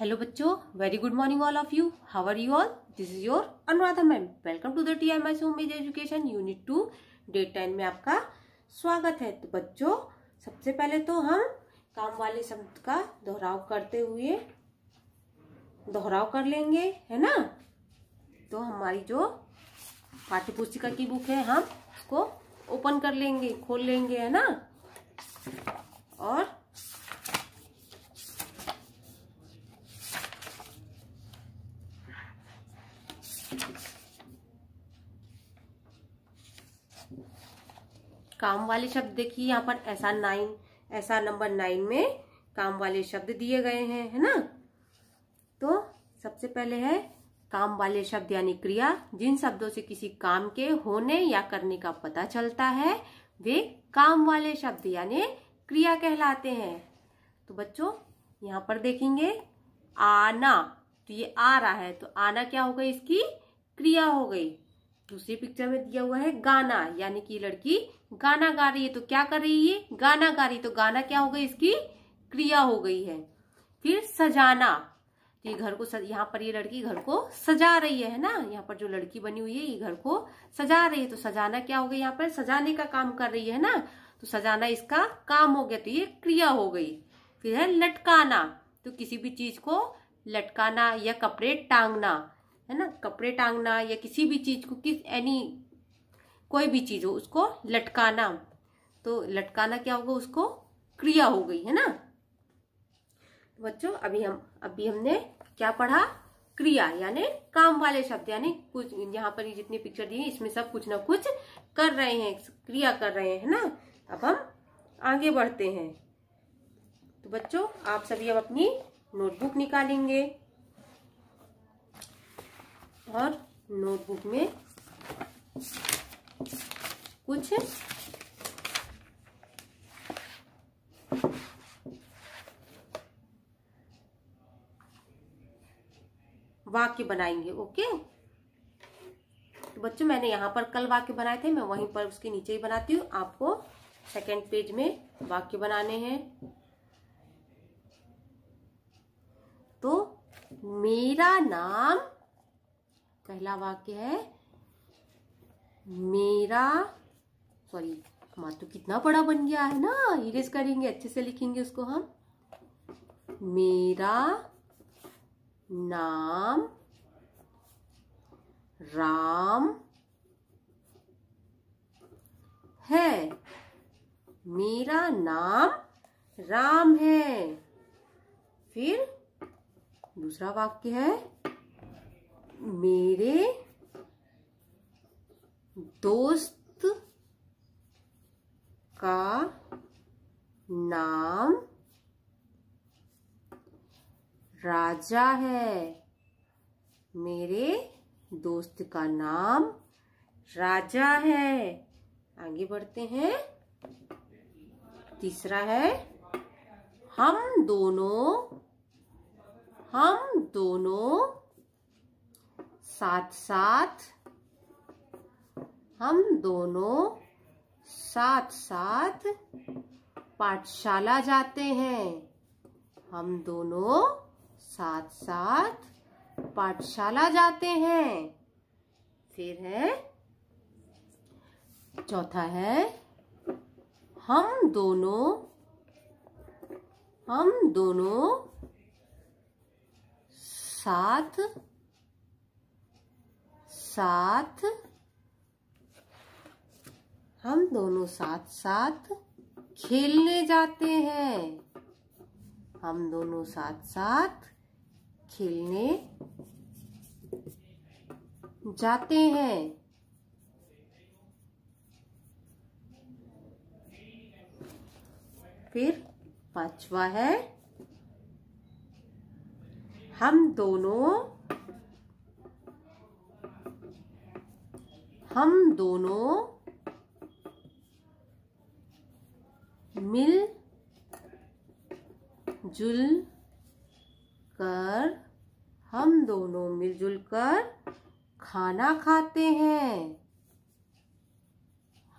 hello बच्चों very good morning all of you how are you all this is your Anuradha ma'am welcome to the T M S home education unit today ten में आपका स्वागत है तो बच्चों सबसे पहले तो हम काम वाले शब्द का दोहराव करते हुए दोहराव कर लेंगे है ना तो हमारी जो पाठ्य पुस्तिका की बुक है हम उसको ओपन कर लेंगे खोल लेंगे है ना और काम वाले शब्द देखिए यहाँ पर ऐसा नाइन ऐसा नंबर नाइन में काम वाले शब्द दिए गए हैं है ना तो सबसे पहले है काम वाले शब्द यानी क्रिया जिन शब्दों से किसी काम के होने या करने का पता चलता है वे काम वाले शब्द यानी क्रिया कहलाते हैं तो बच्चों यहाँ पर देखेंगे आना तो ये आ रहा है तो आना क्या हो गई इसकी क्रिया हो गई दूसरी पिक्चर में दिया हुआ है गाना यानी कि लड़की गाना गा रही है तो क्या कर रही है गाना गा रही तो गाना क्या हो गई इसकी क्रिया हो गई है फिर सजाना ये घर को सज यहाँ पर ये लड़की घर को सजा रही है ना यहाँ पर जो लड़की बनी हुई है ये घर को सजा रही है तो सजाना क्या हो गया यहाँ पर सजाने का काम कर रही है ना तो सजाना इसका काम हो गया तो ये क्रिया हो गई फिर है लटकाना तो किसी भी चीज को लटकाना या कपड़े टांगना है ना कपड़े टांगना या किसी भी चीज को किस एनी कोई भी चीज हो उसको लटकाना तो लटकाना क्या होगा उसको क्रिया हो गई है ना बच्चों अभी हम अभी हमने क्या पढ़ा क्रिया यानी काम वाले शब्द यानी कुछ यहाँ पर ये जितनी पिक्चर दी है इसमें सब कुछ ना कुछ कर रहे हैं क्रिया कर रहे हैं ना अब हम आगे बढ़ते हैं तो बच्चों आप सभी अब अपनी नोटबुक निकालेंगे और नोटबुक में कुछ वाक्य बनाएंगे ओके तो बच्चों मैंने यहां पर कल वाक्य बनाए थे मैं वहीं पर उसके नीचे ही बनाती हूँ आपको सेकेंड पेज में वाक्य बनाने हैं तो मेरा नाम पहला वाक्य है मेरा सॉरी माँ तो कितना बड़ा बन गया है ना इरेज करेंगे अच्छे से लिखेंगे उसको हम मेरा नाम राम है मेरा नाम राम है फिर दूसरा वाक्य है मेरे दोस्त का नाम राजा है मेरे दोस्त का नाम राजा है आगे बढ़ते हैं तीसरा है हम दोनों हम दोनों साथ साथ हम दोनों साथ साथ पाठशाला जाते हैं हम दोनों साथ साथ पाठशाला जाते हैं फिर है चौथा है हम दोनों हम दोनों साथ साथ हम दोनों साथ साथ खेलने जाते हैं हम दोनों साथ साथ खेलने जाते हैं फिर पांचवा है हम दोनों हम दोनों मिल जुल कर हम दोनों मिलजुल कर खाना खाते हैं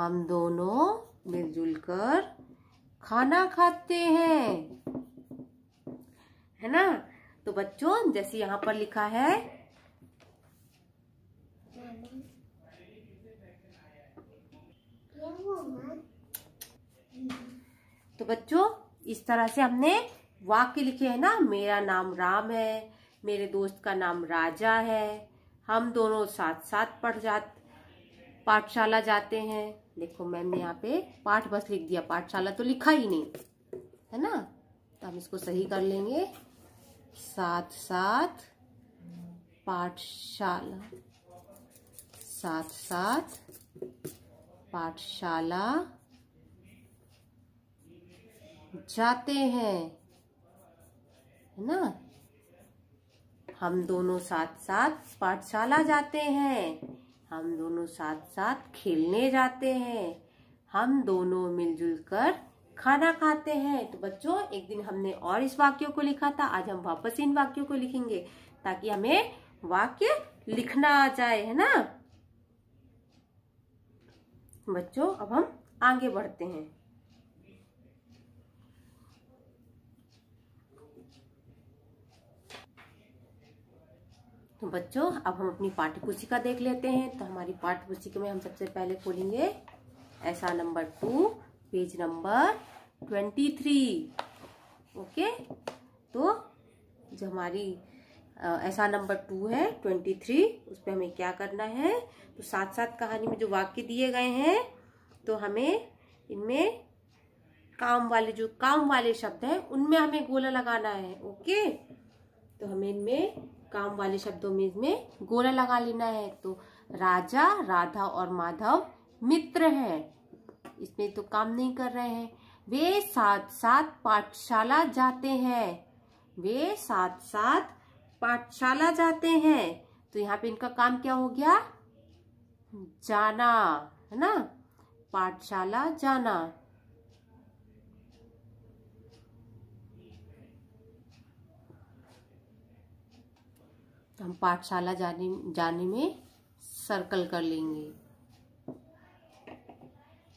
हम दोनों मिलजुल कर खाना खाते हैं है ना तो बच्चों जैसे यहाँ पर लिखा है तो बच्चों इस तरह से हमने वाक्य लिखे है ना मेरा नाम राम है मेरे दोस्त का नाम राजा है हम दोनों साथ साथ पढ़ जा पाठशाला जाते हैं देखो मैम ने यहाँ पे पाठ बस लिख दिया पाठशाला तो लिखा ही नहीं है ना तो हम इसको सही कर लेंगे साथ साथ पाठशाला साथ साथ पाठशाला जाते हैं है ना हम दोनों साथ साथ पाठशाला जाते हैं हम दोनों साथ साथ खेलने जाते हैं हम दोनों मिलजुल कर खाना खाते हैं तो बच्चों एक दिन हमने और इस वाक्यों को लिखा था आज हम वापस इन वाक्यों को लिखेंगे ताकि हमें वाक्य लिखना आ जाए है ना बच्चों अब हम आगे बढ़ते हैं तो बच्चों अब हम अपनी पाठ्यपुस्तिका देख लेते हैं तो हमारी पाठ्यपुस्तिका में हम सबसे पहले खोलेंगे ऐसा number two page number twenty three okay तो जो हमारी ऐसा नंबर टू है ट्वेंटी थ्री उस पर हमें क्या करना है तो साथ साथ कहानी में जो वाक्य दिए गए हैं तो हमें इनमें काम वाले जो काम वाले शब्द हैं उनमें हमें गोला लगाना है ओके तो हमें इनमें काम वाले शब्दों में इसमें गोला लगा लेना है तो राजा राधा और माधव मित्र हैं इसमें तो काम नहीं कर रहे हैं वे साथ साथ पाठशाला जाते हैं वे साथ साथ पाठशाला जाते हैं तो यहाँ पे इनका काम क्या हो गया जाना है ना पाठशाला जाना तो हम पाठशाला जाने जाने में सर्कल कर लेंगे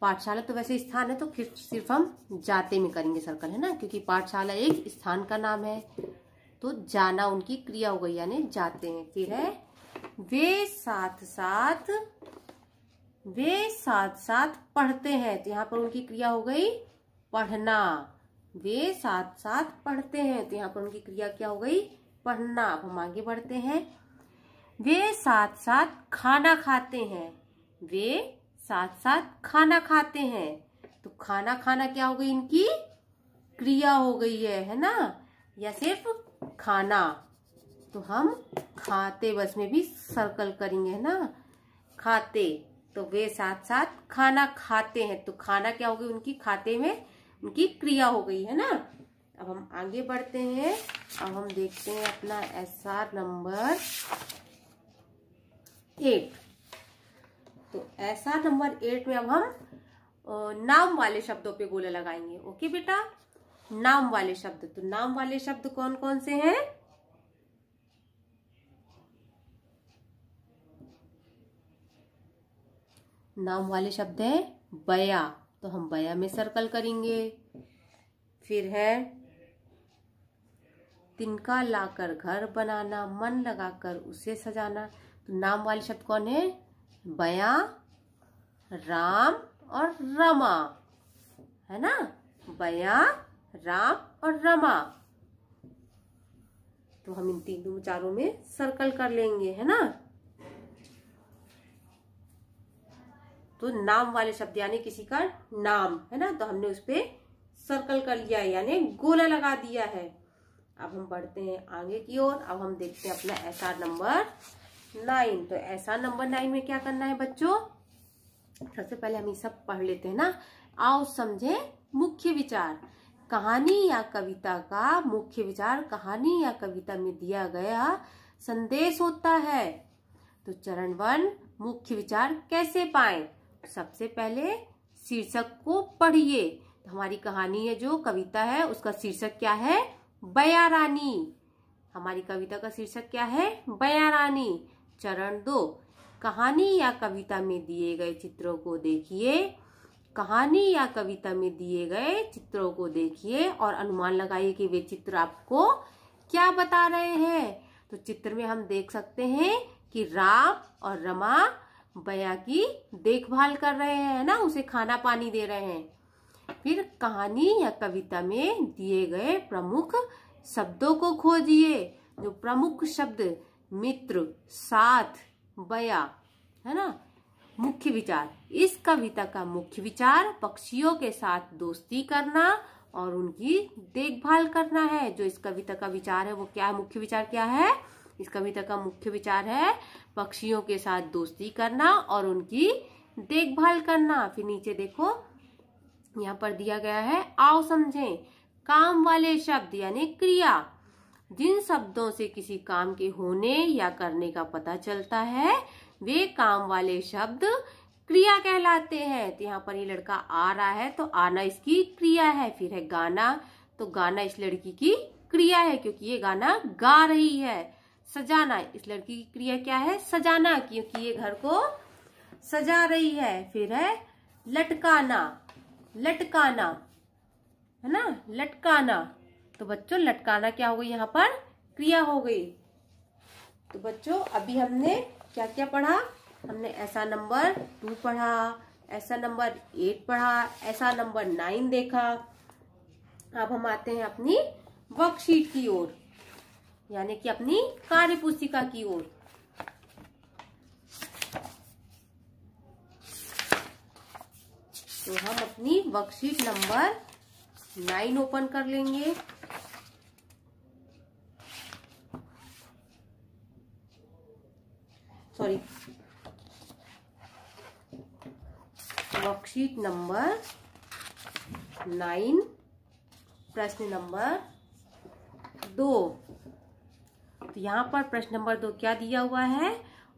पाठशाला तो वैसे स्थान है तो फिर सिर्फ हम जाते में करेंगे सर्कल है ना क्योंकि पाठशाला एक स्थान का नाम है तो जाना उनकी क्रिया हो गई यानी जाते हैं फिर है वे साथ साथ वे साथ साथ पढ़ते हैं तो यहाँ पर उनकी क्रिया हो गई पढ़ना वे साथ साथ पढ़ते हैं तो यहाँ पर उनकी क्रिया क्या हो गई पढ़ना अब हम आगे बढ़ते हैं वे साथ साथ खाना खाते हैं वे साथ साथ खाना खाते हैं तो खाना खाना क्या हो गई इनकी क्रिया हो गई है है ना या सिर्फ खाना तो हम खाते बस में भी सर्कल करेंगे है ना खाते तो वे साथ साथ खाना खाते हैं तो खाना क्या हो गई उनकी खाते में उनकी क्रिया हो गई है ना अब हम आगे बढ़ते हैं अब हम देखते हैं अपना एस आर नंबर एट तो एस आर नंबर एट में अब हम नाम वाले शब्दों पे गोला लगाएंगे ओके बेटा नाम वाले शब्द तो नाम वाले शब्द कौन कौन से हैं नाम वाले शब्द है बया तो हम बया में सर्कल करेंगे फिर है तिनका लाकर घर बनाना मन लगाकर उसे सजाना तो नाम वाले शब्द कौन है बया राम और रमा है ना बया राम और रमा तो हम इन तीनों चारों में सर्कल कर लेंगे है ना तो नाम वाले शब्द यानी किसी का नाम है ना तो हमने उस पर सर्कल कर लिया यानी गोला लगा दिया है अब हम बढ़ते हैं आगे की ओर अब हम देखते हैं अपना एस नंबर नाइन तो ऐसा नंबर नाइन में क्या करना है बच्चों सबसे पहले हम ये सब पढ़ लेते हैं ना आओ समझे मुख्य विचार कहानी या कविता का मुख्य विचार कहानी या कविता में दिया गया संदेश होता है तो चरण वन मुख्य विचार कैसे पाए सबसे पहले शीर्षक को पढ़िए तो हमारी कहानी है जो कविता है उसका शीर्षक क्या है बयारानी रानी हमारी कविता का शीर्षक क्या है बया रानी चरण दो कहानी या कविता में दिए गए चित्रों को देखिए कहानी या कविता में दिए गए चित्रों को देखिए और अनुमान लगाइए कि वे चित्र आपको क्या बता रहे हैं तो चित्र में हम देख सकते हैं कि राम और रमा बया की देखभाल कर रहे हैं ना उसे खाना पानी दे रहे हैं फिर कहानी या कविता में दिए गए प्रमुख शब्दों को खोजिए जो प्रमुख शब्द मित्र साथ बया है ना मुख्य विचार इस कविता का मुख्य विचार पक्षियों के साथ दोस्ती करना और उनकी देखभाल करना है जो इस कविता का विचार है वो क्या है मुख्य विचार क्या है इस कविता का मुख्य विचार है पक्षियों के साथ दोस्ती करना और उनकी देखभाल करना फिर नीचे देखो यहाँ पर दिया गया है आओ समझें काम वाले शब्द यानी क्रिया जिन शब्दों से किसी काम के होने या करने का पता चलता है वे काम वाले शब्द क्रिया कहलाते हैं तो यहाँ पर ये लड़का आ रहा है तो आना इसकी क्रिया है फिर है गाना तो गाना इस लड़की की क्रिया है क्योंकि ये गाना गा रही है सजाना इस लड़की की क्रिया क्या है सजाना क्योंकि ये घर को सजा रही है फिर है लटकाना लटकाना है ना लटकाना तो बच्चों लटकाना क्या हो गई यहाँ पर क्रिया हो गई तो बच्चों अभी हमने क्या क्या पढ़ा हमने ऐसा नंबर टू पढ़ा ऐसा नंबर एट पढ़ा ऐसा नंबर नाइन देखा अब हम आते हैं अपनी वर्कशीट की ओर यानी कि अपनी कार्य पुस्तिका की ओर तो हम अपनी वर्कशीट नंबर नाइन ओपन कर लेंगे सॉरी वर्कशीट नंबर नाइन प्रश्न नंबर दो तो यहां पर प्रश्न नंबर दो क्या दिया हुआ है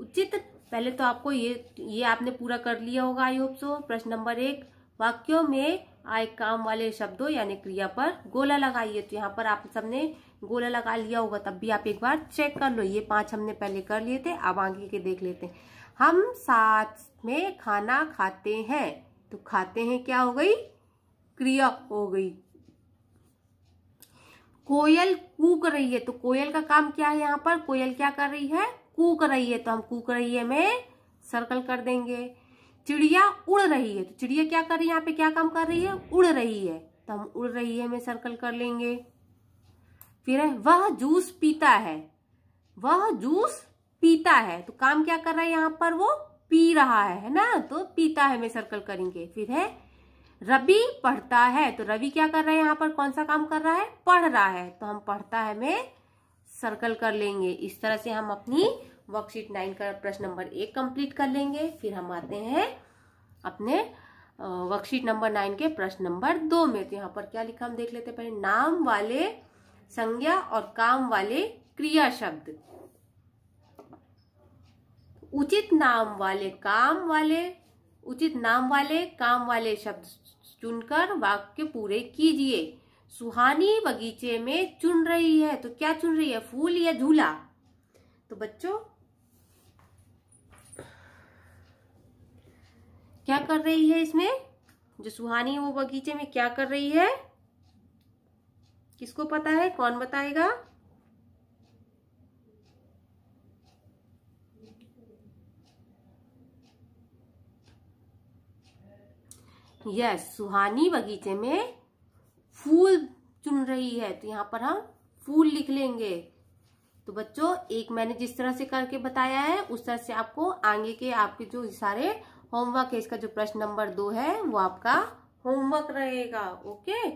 उचित पहले तो आपको ये ये आपने पूरा कर लिया होगा आई होप सो प्रश्न नंबर एक वाक्यों में आय काम वाले शब्दों यानी क्रिया पर गोला लगाइए तो यहाँ पर आप सबने गोला लगा लिया होगा तब भी आप एक बार चेक कर लो ये पांच हमने पहले कर लिए थे अब आगे के देख लेते हैं हम साथ में खाना खाते हैं तो खाते हैं क्या हो गई क्रिया हो गई कोयल कूक रही है तो कोयल का काम क्या है यहाँ पर कोयल क्या कर रही है कूक रही है तो हम कूक रही है में सर्कल कर देंगे चिड़िया उड़ रही है तो चिड़िया क्या कर रही है यहाँ पे क्या काम कर रही है उड़ रही है तो हम उड़ रही है में सर्कल कर लेंगे फिर है वह जूस पीता है वह जूस पीता है तो काम क्या कर रहा है यहाँ पर वो पी रहा है है ना तो पीता है में सर्कल करेंगे फिर है रवि पढ़ता है तो रवि क्या कर रहा है यहाँ पर कौन सा काम कर रहा है पढ़ रहा है तो हम पढ़ता है में सर्कल कर लेंगे इस तरह से हम अपनी वर्कशीट नाइन का प्रश्न नंबर एक कंप्लीट कर लेंगे फिर हम आते हैं अपने वर्कशीट नंबर नाइन के प्रश्न नंबर दो में तो यहाँ पर क्या लिखा हम देख लेते पहले नाम वाले संज्ञा और काम वाले क्रिया शब्द उचित नाम वाले काम वाले उचित नाम वाले काम वाले शब्द चुनकर वाक्य पूरे कीजिए सुहानी बगीचे में चुन रही है तो क्या चुन रही है फूल या झूला तो बच्चों क्या कर रही है इसमें जो सुहानी है वो बगीचे में क्या कर रही है किसको पता है कौन बताएगा यस yes, सुहानी बगीचे में फूल चुन रही है तो यहां पर हम फूल लिख लेंगे तो बच्चों एक मैंने जिस तरह से करके बताया है उस तरह से आपको आगे के आपके जो सारे होमवर्क है इसका जो प्रश्न नंबर दो है वो आपका होमवर्क रहेगा ओके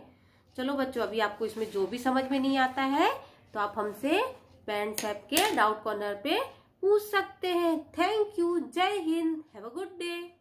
चलो बच्चों अभी आपको इसमें जो भी समझ में नहीं आता है तो आप हमसे पेरेंट्स ऐप के डाउट कॉर्नर पे पूछ सकते हैं थैंक यू जय हिंद हैव अ गुड डे